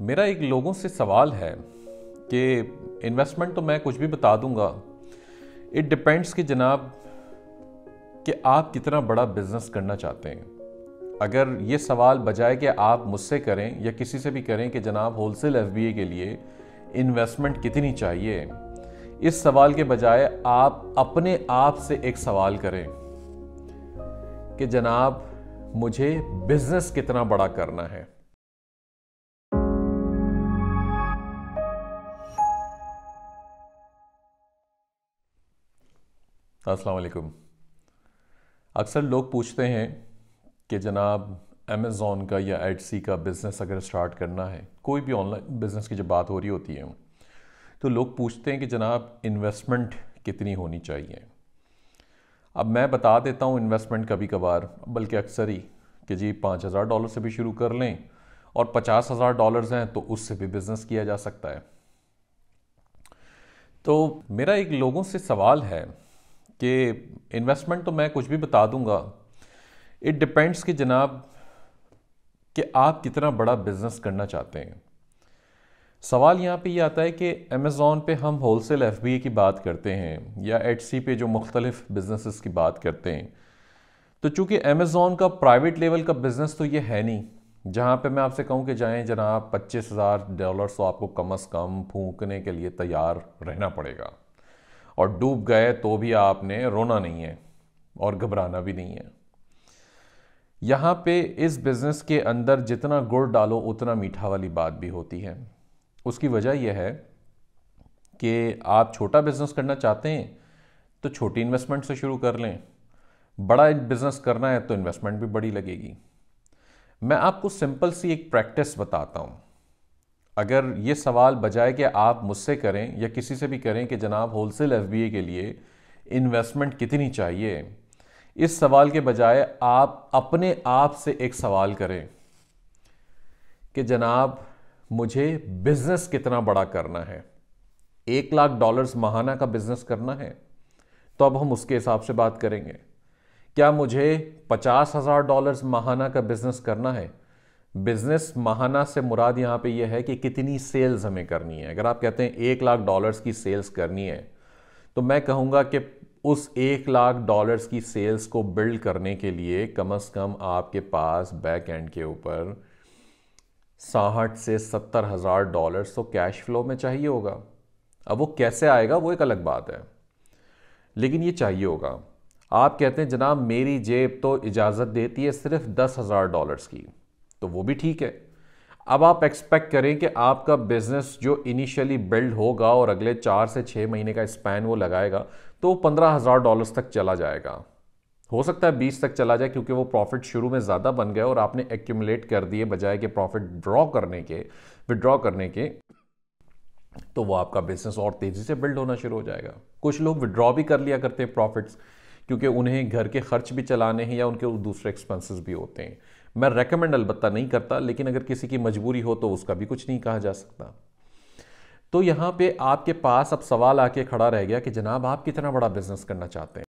मेरा एक लोगों से सवाल है कि इन्वेस्टमेंट तो मैं कुछ भी बता दूंगा इट डिपेंड्स कि जनाब कि आप कितना बड़ा बिजनेस करना चाहते हैं अगर ये सवाल बजाय कि आप मुझसे करें या किसी से भी करें कि जनाब होलसेल एफ के लिए इन्वेस्टमेंट कितनी चाहिए इस सवाल के बजाय आप अपने आप से एक सवाल करें कि जनाब मुझे बिजनेस कितना बड़ा करना है असलकुम अक्सर लोग पूछते हैं कि जनाब अमेज़ोन का या सी का बिज़नेस अगर स्टार्ट करना है कोई भी ऑनलाइन बिज़नेस की जब बात हो रही होती है तो लोग पूछते हैं कि जनाब इन्वेस्टमेंट कितनी होनी चाहिए अब मैं बता देता हूँ इन्वेस्टमेंट कभी कभार बल्कि अक्सर ही कि जी पाँच हज़ार डॉलर से भी शुरू कर लें और पचास हज़ार डॉलर हैं तो उससे भी बिज़नेस किया जा सकता है तो मेरा एक लोगों से सवाल है कि इन्वेस्टमेंट तो मैं कुछ भी बता दूंगा इट डिपेंड्स कि जनाब कि आप कितना बड़ा बिज़नेस करना चाहते हैं सवाल यहाँ पे ये यह आता है कि अमेज़ोन पे हम होल सेल एफ बी की बात करते हैं या एच सी पे जो मुख्तलिफ बिज़नेसेस की बात करते हैं तो चूँकि अमेज़ोन का प्राइवेट लेवल का बिज़नेस तो ये है नहीं जहाँ पे मैं आपसे कहूँ कि जाएँ जनाब पच्चीस हज़ार डॉलर तो आपको कम अज़ कम फूकने के लिए तैयार रहना पड़ेगा और डूब गए तो भी आपने रोना नहीं है और घबराना भी नहीं है यहाँ पे इस बिज़नेस के अंदर जितना गुड़ डालो उतना मीठा वाली बात भी होती है उसकी वजह यह है कि आप छोटा बिज़नेस करना चाहते हैं तो छोटी इन्वेस्टमेंट से शुरू कर लें बड़ा बिज़नेस करना है तो इन्वेस्टमेंट भी बड़ी लगेगी मैं आपको सिंपल सी एक प्रैक्टिस बताता हूँ अगर ये सवाल बजाय कि आप मुझसे करें या किसी से भी करें कि जनाब होलसेल एफबीए के लिए इन्वेस्टमेंट कितनी चाहिए इस सवाल के बजाय आप अपने आप से एक सवाल करें कि जनाब मुझे बिज़नेस कितना बड़ा करना है एक लाख डॉलर्स माहाना का बिज़नेस करना है तो अब हम उसके हिसाब से बात करेंगे क्या मुझे पचास हज़ार डॉलर्स माहाना का बिज़नेस करना है बिजनेस माहाना से मुराद यहाँ पे यह है कि कितनी सेल्स हमें करनी है अगर आप कहते हैं एक लाख डॉलर्स की सेल्स करनी है तो मैं कहूँगा कि उस एक लाख डॉलर्स की सेल्स को बिल्ड करने के लिए कम से कम आपके पास बैक एंड के ऊपर साहठ से सत्तर हज़ार डॉलर्स तो कैश फ्लो में चाहिए होगा अब वो कैसे आएगा वो एक अलग बात है लेकिन ये चाहिए होगा आप कहते हैं जनाब मेरी जेब तो इजाज़त देती है सिर्फ दस हज़ार डॉलर्स की तो वो भी ठीक है अब आप एक्सपेक्ट करें कि आपका बिजनेस जो इनिशियली बिल्ड होगा और अगले चार से छः महीने का स्पैन वो लगाएगा तो पंद्रह हज़ार डॉलर्स तक चला जाएगा हो सकता है बीस तक चला जाए क्योंकि वो प्रॉफिट शुरू में ज़्यादा बन गया और आपने एक्यूमुलेट कर दिए बजाय कि प्रॉफिट ड्रॉ करने के विड्रॉ करने के तो वो आपका बिजनेस और तेज़ी से बिल्ड होना शुरू हो जाएगा कुछ लोग विड्रॉ भी कर लिया करते हैं प्रॉफिट्स क्योंकि उन्हें घर के खर्च भी चलाने हैं या उनके दूसरे एक्सपेंसेस भी होते हैं मैं रेकमेंड अलबत्ता नहीं करता लेकिन अगर किसी की मजबूरी हो तो उसका भी कुछ नहीं कहा जा सकता तो यहाँ पे आपके पास अब सवाल आके खड़ा रह गया कि जनाब आप कितना बड़ा बिजनेस करना चाहते हैं